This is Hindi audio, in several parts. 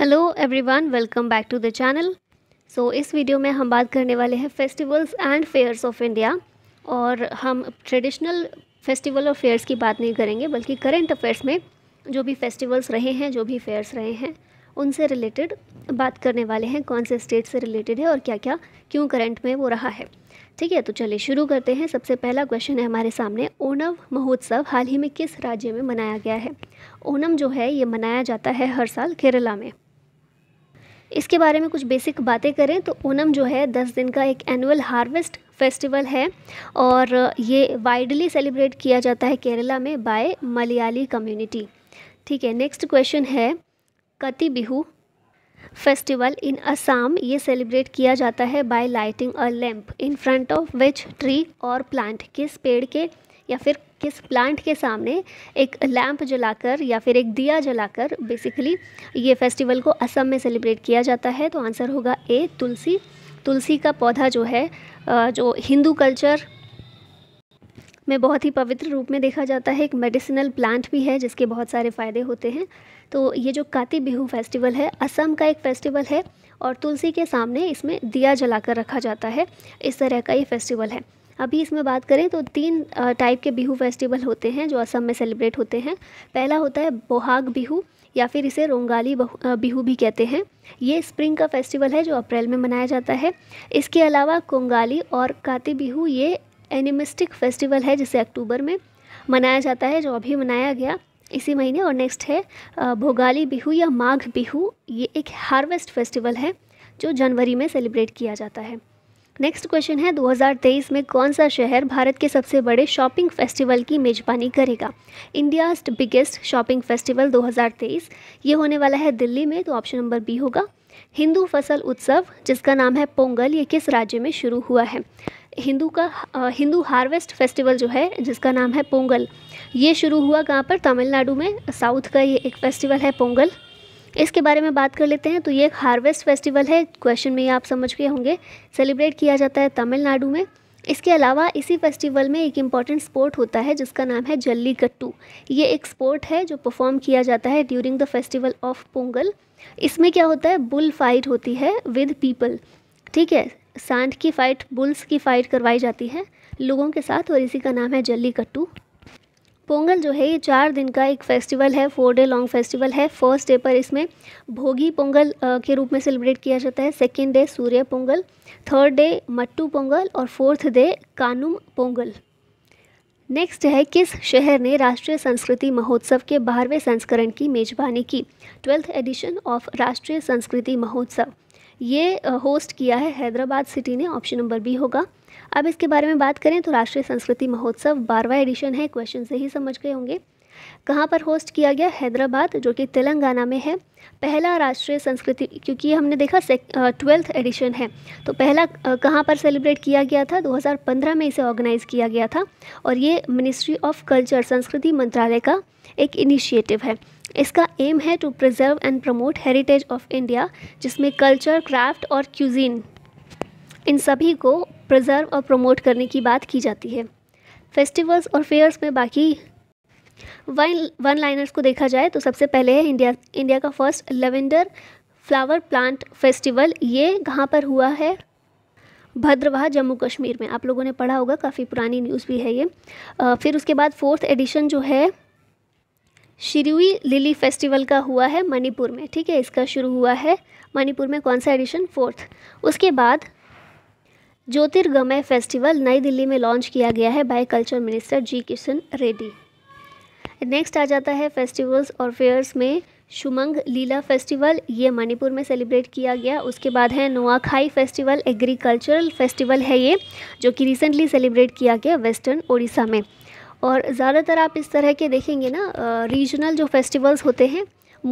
hello everyone welcome back to the channel so इस वीडियो में हम बात करने वाले हैं festivals and fairs of India और हम ट्रेडिशनल फेस्टिवल और फेयर्स की बात नहीं करेंगे बल्कि करेंट अफेयर्स में जो भी फेस्टिवल्स रहे हैं जो भी फेयर्स रहे हैं उनसे रिलेटेड बात करने वाले हैं कौन से स्टेट से रिलेटेड है और क्या क्या क्यों करंट में वो रहा है ठीक है तो चलिए शुरू करते हैं सबसे पहला क्वेश्चन है हमारे सामने ओणम महोत्सव हाल ही में किस राज्य में मनाया गया है ओणम जो है ये मनाया जाता है हर साल केरला में इसके बारे में कुछ बेसिक बातें करें तो ओनम जो है दस दिन का एक एनुअल हार्वेस्ट फेस्टिवल है और ये वाइडली सेलिब्रेट किया जाता है केरला में बाय मलयाली कम्युनिटी ठीक है नेक्स्ट क्वेश्चन है कति बिहू फेस्टिवल इन असम ये सेलिब्रेट किया जाता है by lighting a lamp in front of which tree और प्लांट किस पेड़ के या फिर किस प्लांट के सामने एक लैंप जलाकर या फिर एक दिया जलाकर बेसिकली ये फेस्टिवल को असम में सेलिब्रेट किया जाता है तो आंसर होगा ए तुलसी तुलसी का पौधा जो है जो हिंदू कल्चर में बहुत ही पवित्र रूप में देखा जाता है एक मेडिसिनल प्लांट भी है जिसके बहुत सारे फ़ायदे होते हैं तो ये जो काती बिहू फेस्टिवल है असम का एक फेस्टिवल है और तुलसी के सामने इसमें दिया जलाकर रखा जाता है इस तरह का ये फेस्टिवल है अभी इसमें बात करें तो तीन टाइप के बिहू फेस्टिवल होते हैं जो असम में सेलिब्रेट होते हैं पहला होता है बोहाग बिहू या फिर इसे रोंगाली बिहू भी कहते हैं ये स्प्रिंग का फेस्टिवल है जो अप्रैल में मनाया जाता है इसके अलावा कोंगाली और काती बिहू ये एनिमिस्टिक फेस्टिवल है जिसे अक्टूबर में मनाया जाता है जो अभी मनाया गया इसी महीने और नेक्स्ट है भोगाली बिहू या माघ बिहू ये एक हार्वेस्ट फेस्टिवल है जो जनवरी में सेलिब्रेट किया जाता है नेक्स्ट क्वेश्चन है 2023 में कौन सा शहर भारत के सबसे बड़े शॉपिंग फेस्टिवल की मेजबानी करेगा इंडियाज बिगेस्ट शॉपिंग फेस्टिवल 2023 ये होने वाला है दिल्ली में तो ऑप्शन नंबर बी होगा हिंदू फसल उत्सव जिसका नाम है पोंगल ये किस राज्य में शुरू हुआ है हिंदू का हिंदू हार्वेस्ट फेस्टिवल जो है जिसका नाम है पोंगल ये शुरू हुआ कहाँ पर तमिलनाडु में साउथ का ये एक फेस्टिवल है पोंगल इसके बारे में बात कर लेते हैं तो ये एक हार्वेस्ट फेस्टिवल है क्वेश्चन में ये आप समझ गए होंगे सेलिब्रेट किया जाता है तमिलनाडु में इसके अलावा इसी फेस्टिवल में एक इम्पॉर्टेंट स्पोर्ट होता है जिसका नाम है जल्ली कट्टू ये एक स्पोर्ट है जो परफॉर्म किया जाता है during the festival of Pongal इसमें क्या होता है बुल फाइट होती है विद पीपल ठीक है सांड की फ़ाइट बुल्स की फ़ाइट करवाई जाती है लोगों के साथ और इसी का नाम है जल्ली कट्टू पोंगल जो है ये चार दिन का एक फेस्टिवल है फोर डे लॉन्ग फेस्टिवल है फर्स्ट डे पर इसमें भोगी पोंगल के रूप में सेलिब्रेट किया जाता है second day Surya Pongal third day Mattu Pongal और fourth day Kaanum Pongal next है किस शहर ने राष्ट्रीय संस्कृति महोत्सव के बारहवें संस्करण की मेजबानी की ट्वेल्थ एडिशन ऑफ राष्ट्रीय संस्कृति महोत्सव ये होस्ट किया है हैदराबाद सिटी ने ऑप्शन नंबर बी होगा अब इसके बारे में बात करें तो राष्ट्रीय संस्कृति महोत्सव बारवा एडिशन है क्वेश्चन से ही समझ गए होंगे कहाँ पर होस्ट किया गया हैदराबाद जो कि तेलंगाना में है पहला राष्ट्रीय संस्कृति क्योंकि हमने देखा ट्वेल्थ एडिशन है तो पहला कहाँ पर सेलिब्रेट किया गया था 2015 में इसे ऑर्गेनाइज़ किया गया था और ये मिनिस्ट्री ऑफ कल्चर संस्कृति मंत्रालय का एक इनिशिएटिव है इसका एम है to preserve and promote heritage of India जिसमें कल्चर क्राफ्ट और क्यूजीन इन सभी को प्रिजर्व और प्रमोट करने की बात की जाती है फेस्टिवल्स और फेयर्स में बाकी वन वन लाइनर्स को देखा जाए तो सबसे पहले है इंडिया इंडिया का first lavender flower plant festival ये कहाँ पर हुआ है भद्रवाह जम्मू कश्मीर में आप लोगों ने पढ़ा होगा काफ़ी पुरानी न्यूज़ भी है ये आ, फिर उसके बाद फोर्थ एडिशन जो है शिरुई लिली फेस्टिवल का हुआ है मणिपुर में ठीक है इसका शुरू हुआ है मणिपुर में कौन सा एडिशन फोर्थ उसके बाद ज्योतिर्गमय फेस्टिवल नई दिल्ली में लॉन्च किया गया है by culture minister G Kishan Reddy next आ जाता है फेस्टिवल्स और फेयर्स में शुमंग लीला फेस्टिवल ये मणिपुर में सेलिब्रेट किया गया उसके बाद है नोआखाई फेस्टिवल एग्रीकल्चरल फेस्टिवल है ये जो कि रिसेंटली सेलिब्रेट किया गया वेस्टर्न उड़ीसा में और ज़्यादातर आप इस तरह के देखेंगे ना रीजनल जो फेस्टिवल्स होते हैं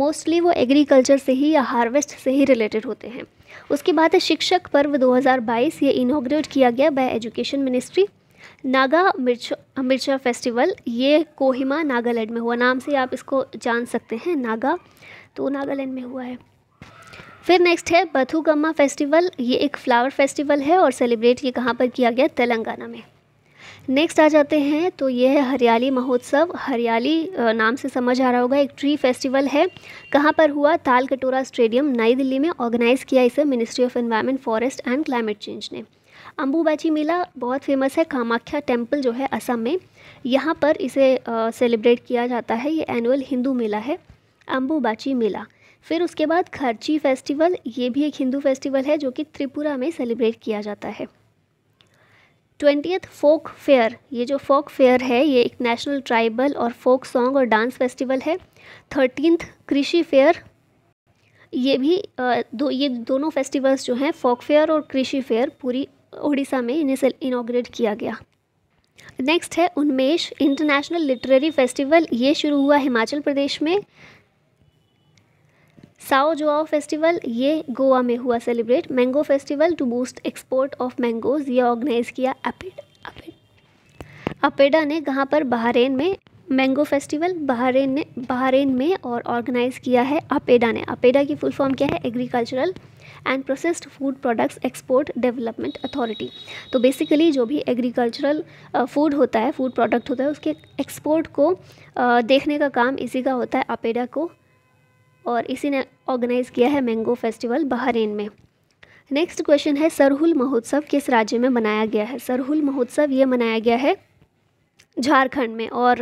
मोस्टली वो एग्रीकल्चर से ही या हार्वेस्ट से ही रिलेटेड होते हैं उसके बाद है शिक्षक पर्व 2022 ये इनाग्रेट किया गया बाय एजुकेशन मिनिस्ट्री नागा मिर्च मिर्चा फेस्टिवल ये कोहिमा नागालैंड में हुआ नाम से आप इसको जान सकते हैं नागा तो नागालैंड में हुआ है फिर नेक्स्ट है बथुगम्मा फेस्टिवल ये एक फ्लावर फेस्टिवल है और सेलिब्रेट ये कहाँ पर किया गया तेलंगाना में नेक्स्ट आ जाते हैं तो ये है हरियाली महोत्सव हरियाली नाम से समझ आ रहा होगा एक ट्री फेस्टिवल है कहाँ पर हुआ ताल कटोरा स्टेडियम नई दिल्ली में ऑर्गेनाइज़ किया इसे ministry of environment forest and climate change ने अम्बूबाची मेला बहुत फेमस है कामाख्या टेम्पल जो है असम में यहाँ पर इसे सेलिब्रेट किया जाता है ये एनुअल हिंदू मेला है अम्बूबाची मेला फिर उसके बाद खर्ची फेस्टिवल ये भी एक हिंदू फेस्टिवल है जो कि त्रिपुरा में सेलिब्रेट किया जाता है ट्वेंटियथ फोक फेयर ये जो फोक फेयर है ये एक नेशनल ट्राइबल और फोक सॉन्ग और डांस फेस्टिवल है थर्टीनथ कृषि फेयर ये भी दो ये दोनों फेस्टिवल्स जो हैं फोक फेयर और कृषि फेयर पूरी उड़ीसा में इन्हें से इनाग्रेट किया गया नेक्स्ट है उन्मेष इंटरनेशनल लिटरेरी फेस्टिवल ये शुरू हुआ हिमाचल प्रदेश में साओ जुआओ फेस्टिवल ये गोवा में हुआ celebrate mango festival to boost export of mangoes ये ऑर्गेनाइज़ किया अपेडा अपेडा ने कहाँ पर बहरेन में मैंगो फेस्टिवल बहरेन ने बहरेन में और ऑर्गेनाइज़ किया है अपेडा ने अपेडा की फुल फॉर्म क्या है agricultural and processed food products export development authority तो बेसिकली जो भी एग्रीकल्चरल फूड uh, होता है फूड प्रोडक्ट होता है उसके एक्सपोर्ट को uh, देखने का काम इसी का होता है अपेडा को और इसी ने ऑर्गेनाइज़ किया है मैंगो फेस्टिवल बहरीन में नेक्स्ट क्वेश्चन है सरहुल महोत्सव किस राज्य में मनाया गया है सरहुल महोत्सव ये मनाया गया है झारखंड में और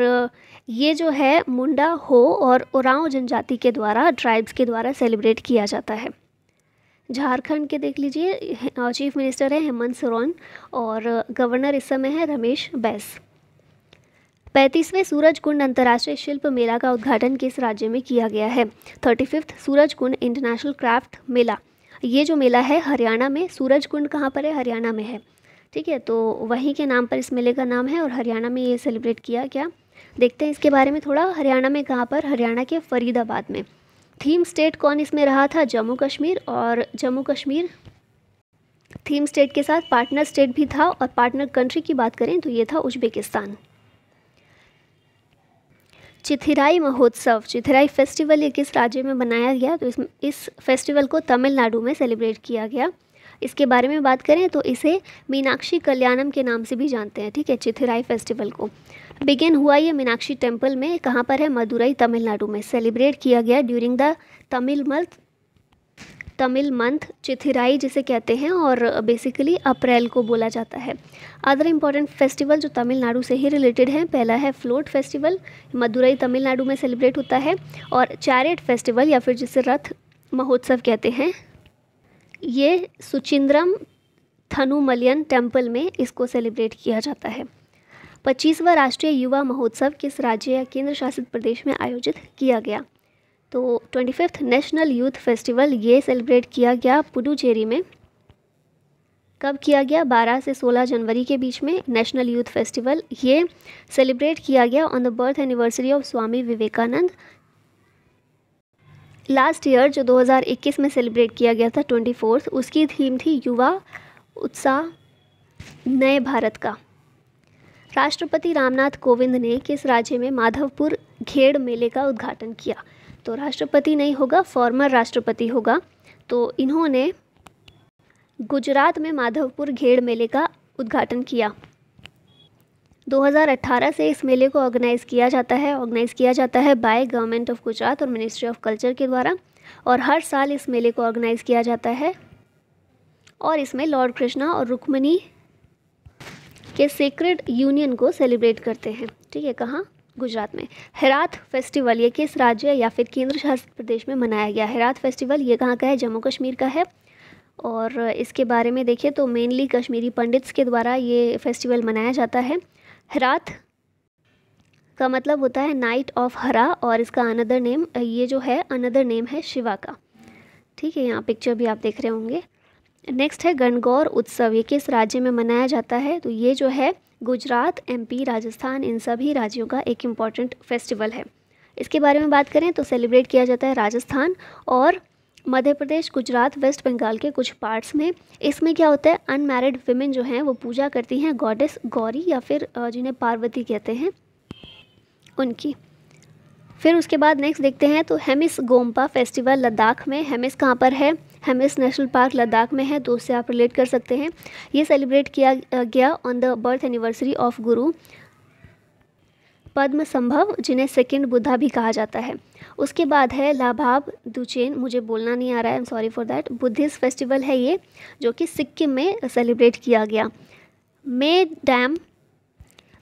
ये जो है मुंडा हो और उरांव जनजाति के द्वारा ट्राइब्स के द्वारा सेलिब्रेट किया जाता है झारखंड के देख लीजिए चीफ मिनिस्टर है हेमंत सोरेन और गवर्नर इस समय है रमेश बैस पैंतीसवें सूरज कुंड अंतर्राष्ट्रीय शिल्प मेला का उद्घाटन किस राज्य में किया गया है thirty fifth Surajkund international craft मेला ये जो मेला है हरियाणा में सूरज कुंड कहाँ पर है हरियाणा में है ठीक है तो वहीं के नाम पर इस मेले का नाम है और हरियाणा में ये सेलिब्रेट किया गया देखते हैं इसके बारे में थोड़ा हरियाणा में कहाँ पर हरियाणा के फरीदाबाद में थीम स्टेट कौन इसमें रहा था जम्मू कश्मीर और जम्मू कश्मीर थीम स्टेट के साथ पार्टनर स्टेट भी था और पार्टनर कंट्री की बात करें तो ये था उज्बेकिस्तान चिथिराई महोत्सव चिथिराई फेस्टिवल ये किस राज्य में मनाया गया तो इस इस फेस्टिवल को तमिलनाडु में सेलिब्रेट किया गया इसके बारे में बात करें तो इसे मीनाक्षी कल्याणम के नाम से भी जानते हैं ठीक है चिथिराई फेस्टिवल को बिगिन हुआ ये मीनाक्षी टेम्पल में कहाँ पर है मदुरई तमिलनाडु में सेलिब्रेट किया गया during the Tamil month Tamil month Chithirai जिसे कहते हैं और बेसिकली अप्रैल को बोला जाता है अदर इम्पॉर्टेंट फेस्टिवल जो तमिलनाडु से ही रिलेटेड हैं पहला है फ्लोट फेस्टिवल मदुरई तमिलनाडु में सेलिब्रेट होता है और चैरिट फेस्टिवल या फिर जिसे रथ महोत्सव कहते हैं ये सुचिंद्रम थनुमलियन टेम्पल में इसको सेलिब्रेट किया जाता है पच्चीसवा राष्ट्रीय युवा महोत्सव किस राज्य या केंद्र शासित प्रदेश में आयोजित किया गया तो twenty fifth national youth festival ये सेलिब्रेट किया गया पुडुचेरी में कब किया गया 12 से 16 जनवरी के बीच में नेशनल यूथ फेस्टिवल ये सेलिब्रेट किया गया on the birth anniversary of Swami Vivekananda last year जो 2021 में सेलिब्रेट किया गया था ट्वेंटी फोर्थ उसकी थीम थी युवा उत्साह नए भारत का राष्ट्रपति रामनाथ कोविंद ने किस राज्य में माधवपुर घेड़ मेले का उद्घाटन किया तो राष्ट्रपति नहीं होगा फॉर्मर राष्ट्रपति होगा तो इन्होंने गुजरात में माधवपुर घेड़ मेले का उद्घाटन किया 2018 से इस मेले को ऑर्गेनाइज़ किया जाता है ऑर्गेनाइज़ किया जाता है बाय गवर्नमेंट ऑफ गुजरात और मिनिस्ट्री ऑफ कल्चर के द्वारा और हर साल इस मेले को ऑर्गेनाइज़ किया जाता है और इसमें लॉर्ड कृष्णा और रुक्मणी के सीक्रेट यूनियन को सेलिब्रेट करते हैं ठीक है कहाँ गुजरात में हेरात फेस्टिवल ये किस राज्य या फिर केंद्र शासित प्रदेश में मनाया गया हेरात फेस्टिवल ये कहाँ का है जम्मू कश्मीर का है और इसके बारे में देखें तो मेनली कश्मीरी पंडित्स के द्वारा ये फेस्टिवल मनाया जाता है हेरात का मतलब होता है नाइट ऑफ हरा और इसका अनदर नेम ये जो है अनदर नेम है शिवा का ठीक है यहाँ पिक्चर भी आप देख रहे होंगे नेक्स्ट है गणगौर उत्सव ये किस राज्य में मनाया जाता है तो ये जो है गुजरात एमपी राजस्थान इन सभी राज्यों का एक इम्पॉर्टेंट फेस्टिवल है इसके बारे में बात करें तो सेलिब्रेट किया जाता है राजस्थान और मध्य प्रदेश गुजरात वेस्ट बंगाल के कुछ पार्ट्स में इसमें क्या होता है अनमैरिड वीमेन जो हैं वो पूजा करती हैं गॉडेस गौरी या फिर जिन्हें पार्वती कहते हैं उनकी फिर उसके बाद नेक्स्ट देखते हैं तो हेमिस गोम्पा फेस्टिवल लद्दाख में हेमिस कहाँ पर है हेमिस नेशनल पार्क लद्दाख में है तो उससे आप रिलेट कर सकते हैं ये सेलिब्रेट किया गया on the birth anniversary of Guru पद्म संभव जिन्हें सेकंड बुद्धा भी कहा जाता है उसके बाद है लाभाब दुचेन मुझे बोलना नहीं आ रहा है I am sorry for that Buddhist festival है ये जो कि सिक्किम में सेलिब्रेट किया गया मे डैम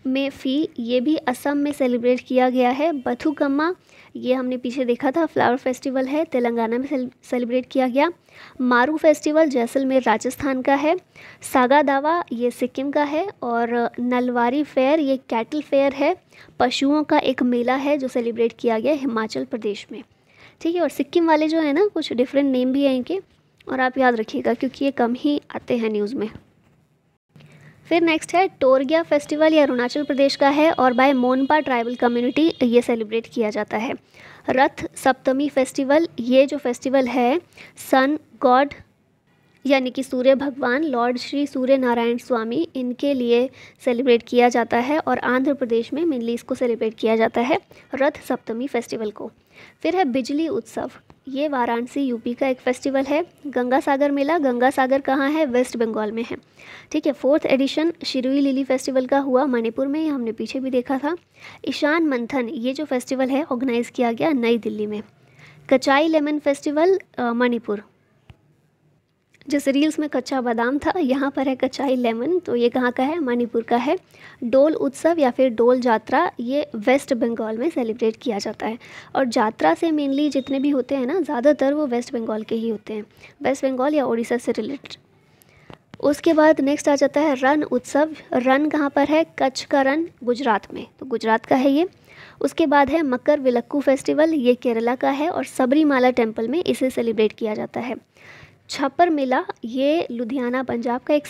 में फ़ी ये भी असम में सेलिब्रेट किया गया है बथुकम्मा ये हमने पीछे देखा था फ्लावर फेस्टिवल है तेलंगाना में सेलिब्रेट किया गया मारू फेस्टिवल जैसलमेर राजस्थान का है सागा दावा ये सिक्किम का है और नलवारी फेयर ये कैटल फेयर है पशुओं का एक मेला है जो सेलिब्रेट किया गया हिमाचल प्रदेश में ठीक है और सिक्किम वाले जो है ना कुछ डिफरेंट नेम भी हैं इनके और आप याद रखिएगा क्योंकि ये कम ही आते हैं न्यूज़ में फिर नेक्स्ट है टोरगिया फेस्टिवल ये अरुणाचल प्रदेश का है और बाय मोनपा ट्राइबल कम्युनिटी ये सेलिब्रेट किया जाता है रथ सप्तमी फेस्टिवल ये जो फेस्टिवल है सन गॉड यानी कि सूर्य भगवान लॉर्ड श्री सूर्य नारायण स्वामी इनके लिए सेलिब्रेट किया जाता है और आंध्र प्रदेश में मेनली इसको सेलिब्रेट किया जाता है रथ सप्तमी फेस्टिवल को फिर है बिजली उत्सव ये वाराणसी यूपी का एक फेस्टिवल है गंगा सागर मेला गंगा सागर कहाँ है वेस्ट बंगाल में है ठीक है fourth edition Shirui lily festival का हुआ मणिपुर में हमने पीछे भी देखा था ईशान मंथन ये जो फेस्टिवल है ऑर्गेनाइज़ किया गया नई दिल्ली में कचाई लेमन फेस्टिवल मणिपुर जैसे रील्स में कच्चा बादाम था यहाँ पर है कच्चाई लेमन तो ये कहाँ का है मणिपुर का है डोल उत्सव या फिर डोल यात्रा ये वेस्ट बंगाल में सेलिब्रेट किया जाता है और यात्रा से मेनली जितने भी होते हैं ना ज़्यादातर वो वेस्ट बंगाल के ही होते हैं वेस्ट बंगाल या उड़ीसा से रिलेटेड उसके बाद नेक्स्ट आ जाता है रन उत्सव रन कहाँ पर है कच्छ का रन गुजरात में तो गुजरात का है ये उसके बाद है मकर विलक्कू फेस्टिवल ये केरला का है और सबरीमाला टेम्पल में इसे सेलिब्रेट किया जाता है छप्पर मेला ये लुधियाना पंजाब का एक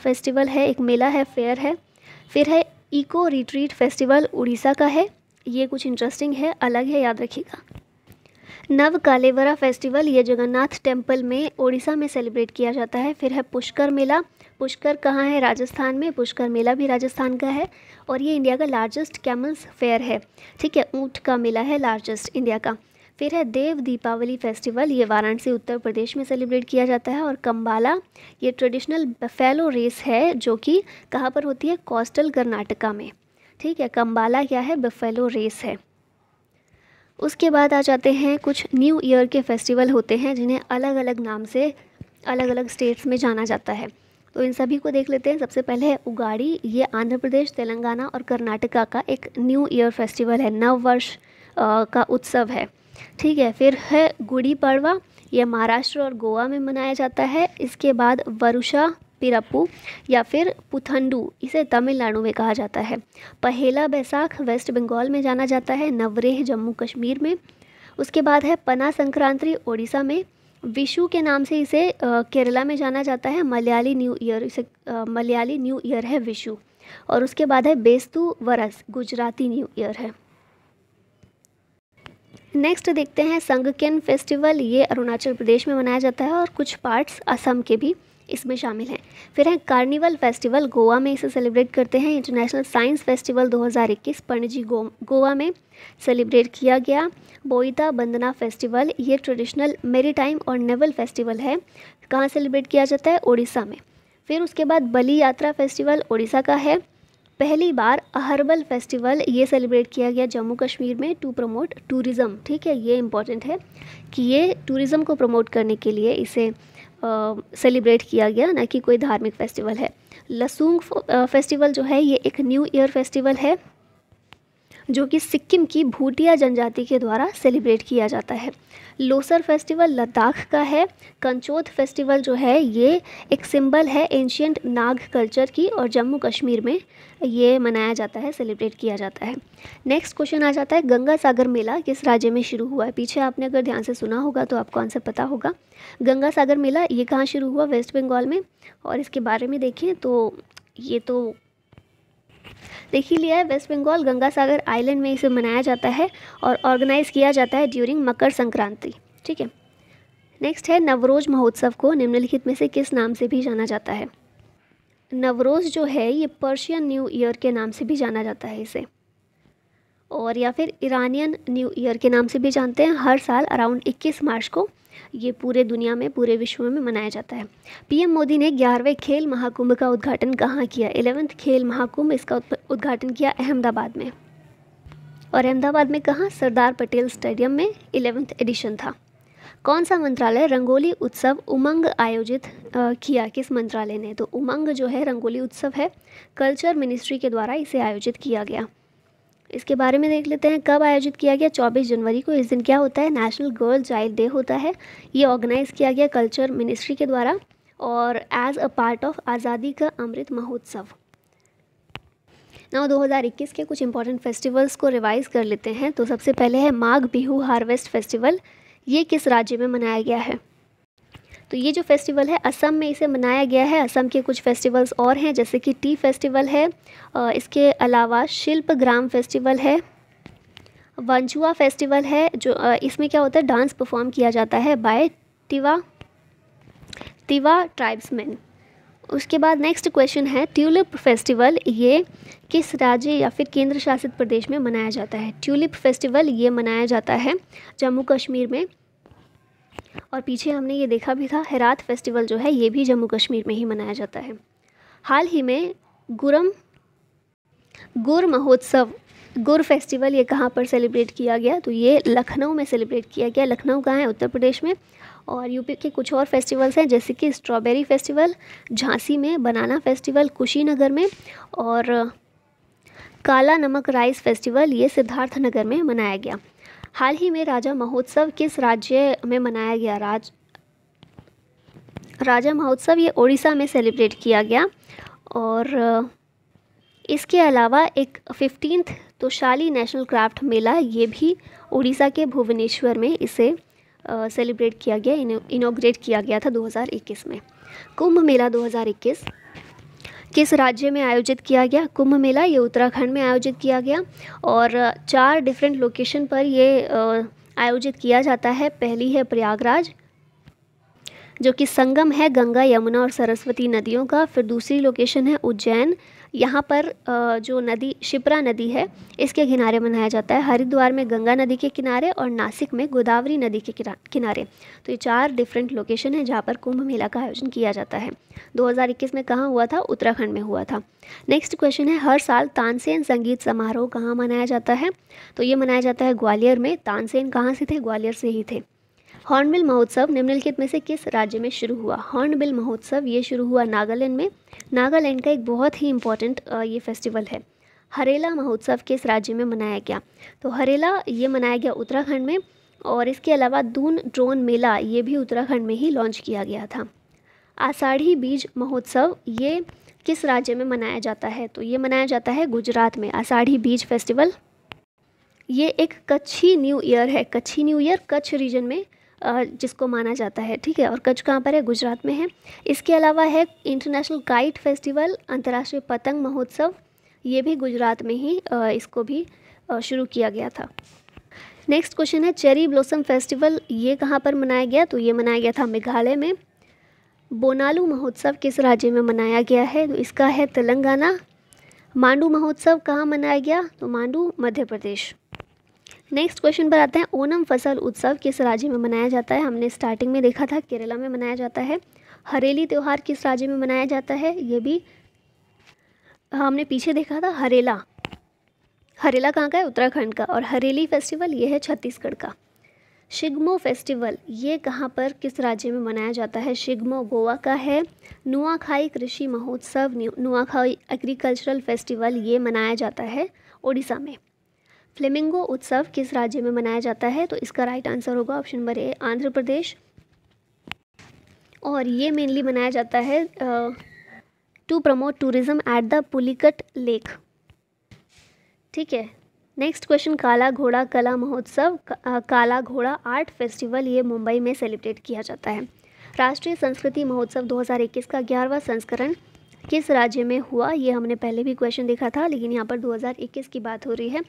फेस्टिवल है एक मेला है फेयर है फिर है इको रिट्रीट फेस्टिवल उड़ीसा का है ये कुछ इंटरेस्टिंग है अलग है याद रखिएगा नव कालेवरा फेस्टिवल ये जगन्नाथ टेम्पल में उड़ीसा में सेलिब्रेट किया जाता है फिर है पुष्कर मेला पुष्कर कहाँ है राजस्थान में पुष्कर मेला भी राजस्थान का है और ये इंडिया का लार्जेस्ट कैमल्स फेयर है ठीक है ऊँट का मेला है लार्जेस्ट इंडिया का फिर है देव दीपावली फेस्टिवल ये वाराणसी उत्तर प्रदेश में सेलिब्रेट किया जाता है और कम्बाला ये ट्रेडिशनल बफेलो रेस है जो कि कहाँ पर होती है कोस्टल कर्नाटका में ठीक है कम्बाला क्या है बफेलो रेस है उसके बाद आ जाते हैं कुछ न्यू ईयर के फेस्टिवल होते हैं जिन्हें अलग अलग नाम से अलग अलग स्टेट्स में जाना जाता है तो इन सभी को देख लेते हैं सबसे पहले है उगाड़ी ये आंध्र प्रदेश तेलंगाना और कर्नाटका का एक न्यू ईयर फेस्टिवल है नव वर्ष का उत्सव है ठीक है फिर है गुड़ी पड़वा यह महाराष्ट्र और गोवा में मनाया जाता है इसके बाद वरुषा पिरप्पू या फिर पुथंडू इसे तमिलनाडु में कहा जाता है पहेला बैसाख वेस्ट बंगाल में जाना जाता है नवरेह जम्मू कश्मीर में उसके बाद है पना संक्रांति ओडिशा में विशु के नाम से इसे केरला में जाना जाता है मलयाली न्यू ईयर इसे मलयाली न्यू ईयर है विशु और उसके बाद है बेस्तु वरस गुजराती न्यू ईयर है नेक्स्ट देखते हैं संगकेन फेस्टिवल ये अरुणाचल प्रदेश में मनाया जाता है और कुछ पार्ट्स असम के भी इसमें शामिल हैं फिर है कार्निवल फेस्टिवल गोवा में इसे सेलिब्रेट करते हैं इंटरनेशनल साइंस फेस्टिवल 2021 पणजी गो गोवा में सेलिब्रेट किया गया बोईता बंदना फेस्टिवल ये ट्रेडिशनल मेरीटाइम और नेवल फेस्टिवल है कहाँ सेलिब्रेट किया जाता है ओडिशा में फिर उसके बाद बली यात्रा फेस्टिवल ओडिशा का है पहली बार अहरबल फेस्टिवल ये सेलिब्रेट किया गया जम्मू कश्मीर में टू प्रमोट टूरिज़म ठीक है ये इम्पॉर्टेंट है कि ये टूरिज़म को प्रमोट करने के लिए इसे सेलिब्रेट किया गया ना कि कोई धार्मिक फेस्टिवल है लसूंग फेस्टिवल जो है ये एक न्यू ईयर फेस्टिवल है जो कि सिक्किम की भूटिया जनजाति के द्वारा सेलिब्रेट किया जाता है लोसर फेस्टिवल लद्दाख का है कंचोत फेस्टिवल जो है ये एक सिंबल है एंशियंट नाग कल्चर की और जम्मू कश्मीर में ये मनाया जाता है सेलिब्रेट किया जाता है नेक्स्ट क्वेश्चन आ जाता है गंगा सागर मेला किस राज्य में शुरू हुआ है पीछे आपने अगर ध्यान से सुना होगा तो आपको आंसर पता होगा गंगा सागर मेला ये कहाँ शुरू हुआ वेस्ट बंगाल में और इसके बारे में देखें तो ये तो देख ही लिया है वेस्ट बंगाल गंगा सागर आइलैंड में इसे मनाया जाता है और ऑर्गेनाइज किया जाता है ड्यूरिंग मकर संक्रांति ठीक है नेक्स्ट है नवरोज महोत्सव को निम्नलिखित में से किस नाम से भी जाना जाता है नवरोज जो है ये पर्शियन न्यू ईयर के नाम से भी जाना जाता है इसे और या फिर ईरानियन न्यू ईयर के नाम से भी जानते हैं हर साल अराउंड 21 मार्च को ये पूरे दुनिया में पूरे विश्व में मनाया जाता है पीएम मोदी ने ग्यारहवें खेल महाकुंभ का उद्घाटन कहाँ किया इलेवंथ खेल महाकुंभ इसका उद्घाटन किया अहमदाबाद में और अहमदाबाद में कहाँ सरदार पटेल स्टेडियम में इलेवेंथ एडिशन था कौन सा मंत्रालय रंगोली उत्सव उमंग आयोजित आ, किया किस मंत्रालय ने तो उमंग जो है रंगोली उत्सव है कल्चर मिनिस्ट्री के द्वारा इसे आयोजित किया गया इसके बारे में देख लेते हैं कब आयोजित किया गया 24 जनवरी को इस दिन क्या होता है नेशनल गर्ल चाइल्ड डे होता है ये ऑर्गेनाइज़ किया गया कल्चर मिनिस्ट्री के द्वारा और एज अ पार्ट ऑफ आज़ादी का अमृत महोत्सव नौ 2021 के कुछ इंपॉर्टेंट फेस्टिवल्स को रिवाइज़ कर लेते हैं तो सबसे पहले है माघ बिहू हार्वेस्ट फेस्टिवल ये किस राज्य में मनाया गया है तो ये जो फेस्टिवल है असम में इसे मनाया गया है असम के कुछ फेस्टिवल्स और हैं जैसे कि टी फेस्टिवल है इसके अलावा शिल्प ग्राम फेस्टिवल है वंचुआ फेस्टिवल है जो इसमें क्या होता है डांस परफॉर्म किया जाता है बाय तिवा तिवा ट्राइब्समैन उसके बाद नेक्स्ट क्वेश्चन है ट्यूलिप फेस्टिवल ये किस राज्य या फिर केंद्र शासित प्रदेश में मनाया जाता है ट्यूलिप फेस्टिवल ये मनाया जाता है जम्मू कश्मीर में और पीछे हमने ये देखा भी था हेरात फेस्टिवल जो है ये भी जम्मू कश्मीर में ही मनाया जाता है हाल ही में गुरम गुर महोत्सव गुर फेस्टिवल ये कहाँ पर सेलिब्रेट किया गया तो ये लखनऊ में सेलिब्रेट किया गया लखनऊ कहाँ है उत्तर प्रदेश में और यूपी के कुछ और फेस्टिवल्स हैं जैसे कि स्ट्रॉबेरी फेस्टिवल झांसी में बनाना फेस्टिवल कुशीनगर में और काला नमक राइस फेस्टिवल ये सिद्धार्थ नगर में मनाया गया हाल ही में राजा महोत्सव किस राज्य में मनाया गया राज राजा महोत्सव ये उड़ीसा में सेलिब्रेट किया गया और इसके अलावा एक फिफ्टीन तुशाली नेशनल क्राफ्ट मेला ये भी उड़ीसा के भुवनेश्वर में इसे सेलिब्रेट किया गया इनोग्रेट किया गया था 2021 में कुंभ मेला 2021 किस राज्य में आयोजित किया गया कुंभ मेला ये उत्तराखंड में आयोजित किया गया और चार डिफरेंट लोकेशन पर ये आयोजित किया जाता है पहली है प्रयागराज जो कि संगम है गंगा यमुना और सरस्वती नदियों का फिर दूसरी लोकेशन है उज्जैन यहाँ पर जो नदी शिप्रा नदी है इसके किनारे मनाया जाता है हरिद्वार में गंगा नदी के किनारे और नासिक में गोदावरी नदी के किनारे तो ये चार डिफरेंट लोकेशन है जहाँ पर कुंभ मेला का आयोजन किया जाता है 2021 में कहाँ हुआ था उत्तराखंड में हुआ था नेक्स्ट क्वेश्चन है हर साल तानसेन संगीत समारोह कहाँ मनाया जाता है तो ये मनाया जाता है ग्वालियर में तानसेन कहाँ से थे ग्वालियर से ही थे हॉर्नबिल महोत्सव निम्नलिखित में से किस राज्य में शुरू हुआ हॉर्नबिल महोत्सव ये शुरू हुआ नागालैंड में नागालैंड का एक बहुत ही इंपॉर्टेंट ये फेस्टिवल है हरेला महोत्सव किस राज्य में मनाया गया तो हरेला ये मनाया गया उत्तराखंड में और इसके अलावा दून ड्रोन मेला ये भी उत्तराखंड में ही लॉन्च किया गया था आषाढ़ी बीज महोत्सव ये किस राज्य में मनाया जाता है तो ये मनाया जाता है गुजरात में आषाढ़ी बीज फेस्टिवल ये एक कच्छी न्यू ईयर है Kutchi new year Kutch region में जिसको माना जाता है ठीक है और कच्छ कहाँ पर है गुजरात में है इसके अलावा है इंटरनेशनल काइट फेस्टिवल अंतर्राष्ट्रीय पतंग महोत्सव ये भी गुजरात में ही इसको भी शुरू किया गया था नेक्स्ट क्वेश्चन है चेरी ब्लॉसम फेस्टिवल ये कहाँ पर मनाया गया तो ये मनाया गया था मेघालय में बोनालू महोत्सव किस राज्य में मनाया गया है तो इसका है तेलंगाना मांडू महोत्सव कहाँ मनाया गया तो मांडू मध्य प्रदेश नेक्स्ट क्वेश्चन पर आते हैं ओनम फसल उत्सव किस राज्य में मनाया जाता है हमने स्टार्टिंग में देखा था केरला में मनाया जाता है हरेली त्यौहार किस राज्य में मनाया जाता है ये भी हाँ, हमने पीछे देखा था हरेला हरेला कहाँ का है उत्तराखंड का और हरेली फेस्टिवल ये है छत्तीसगढ़ का शिगमो फेस्टिवल ये कहाँ पर किस राज्य में मनाया जाता है शिगमो गोवा का है नुआखाई कृषि महोत्सव नुआखाई एग्रीकल्चरल फेस्टिवल ये मनाया जाता है ओडिशा में फ्लेमिंगो उत्सव किस राज्य में मनाया जाता है तो इसका राइट आंसर होगा option number A Andhra Pradesh और ये मेनली मनाया जाता है to promote tourism at the Pulicat lake ठीक है नेक्स्ट क्वेश्चन काला घोड़ा कला महोत्सव का, काला घोड़ा आर्ट फेस्टिवल ये मुंबई में सेलिब्रेट किया जाता है राष्ट्रीय संस्कृति महोत्सव 2021 का ग्यारहवा संस्करण किस राज्य में हुआ ये हमने पहले भी क्वेश्चन देखा था लेकिन यहाँ पर 2021 की बात हो रही है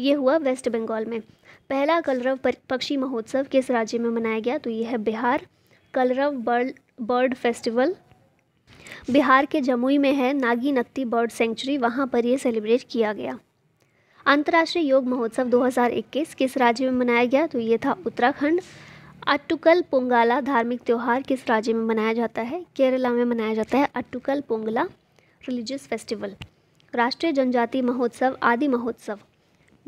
ये हुआ वेस्ट बंगाल में पहला कलरव पक्षी महोत्सव किस राज्य में मनाया गया तो ये है बिहार कलरव बर्ड बर्ड फेस्टिवल बिहार के जमुई में है नागी नत्ती बर्ड सेंचुरी वहाँ पर यह सेलिब्रेट किया गया अंतर्राष्ट्रीय योग महोत्सव 2021 किस राज्य में मनाया गया तो ये था उत्तराखंड अट्टुकल पोंगाला धार्मिक त्यौहार किस राज्य में मनाया जाता है केरला में मनाया जाता है अट्टुकल पोंगला रिलीजियस फेस्टिवल राष्ट्रीय जनजाति महोत्सव आदि महोत्सव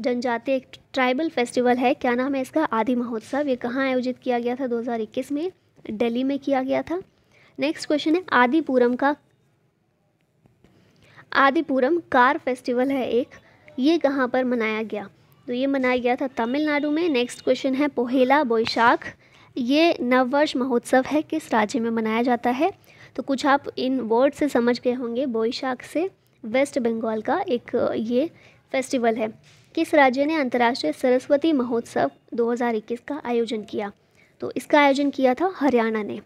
जनजातीय एक ट्राइबल फेस्टिवल है क्या नाम है इसका आदि महोत्सव ये कहाँ आयोजित किया गया था 2021 में दिल्ली में किया गया था नेक्स्ट क्वेश्चन है आदिपुरम का आदिपुरम कार फेस्टिवल है एक ये कहाँ पर मनाया गया तो ये मनाया गया था तमिलनाडु में नेक्स्ट क्वेश्चन है पोहेला बोईशाख ये नववर्ष महोत्सव है किस राज्य में मनाया जाता है तो कुछ आप इन वर्ड से समझ गए होंगे बोईशाख से वेस्ट बंगाल का एक ये फेस्टिवल है किस राज्य ने अंतर्राष्ट्रीय सरस्वती महोत्सव 2021 का आयोजन किया तो इसका आयोजन किया था हरियाणा ने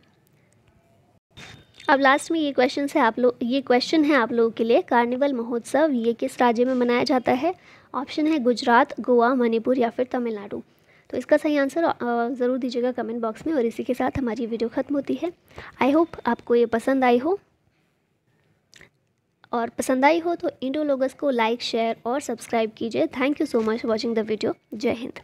अब लास्ट में ये क्वेश्चन है आप लोग ये क्वेश्चन है आप लोगों के लिए कार्निवल महोत्सव ये किस राज्य में मनाया जाता है ऑप्शन है गुजरात गोवा मणिपुर या फिर तमिलनाडु तो इसका सही आंसर ज़रूर दीजिएगा कमेंट बॉक्स में और इसी के साथ हमारी वीडियो ख़त्म होती है आई होप आपको ये पसंद आई हो और पसंद आई हो तो लोगस को लाइक शेयर और सब्सक्राइब कीजिए thank you so much watching the video जय हिंद